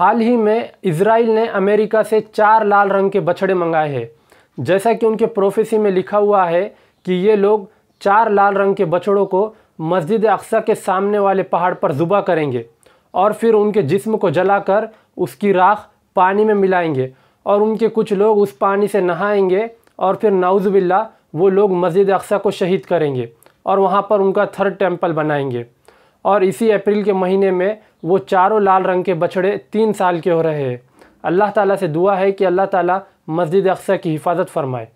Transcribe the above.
हाल ही में इसराइल ने अमेरिका से चार लाल रंग के बछड़े मंगाए हैं जैसा कि उनके प्रोफेसी में लिखा हुआ है कि ये लोग चार लाल रंग के बछड़ों को मस्जिद अक्सा के सामने वाले पहाड़ पर जुबा करेंगे और फिर उनके जिस्म को जलाकर उसकी राख पानी में मिलाएंगे और उनके कुछ लोग उस पानी से नहाएंगे और फिर नाउज़बिल्ला वो लोग मस्जिद अक्सा को शहीद करेंगे और वहाँ पर उनका थर्ड टेम्पल बनाएंगे और इसी अप्रैल के महीने में वो चारों लाल रंग के बछड़े तीन साल के हो रहे हैं अल्लाह ताला से दुआ है कि अल्लाह ताला मस्जिद अक्सर की हिफाजत फरमाए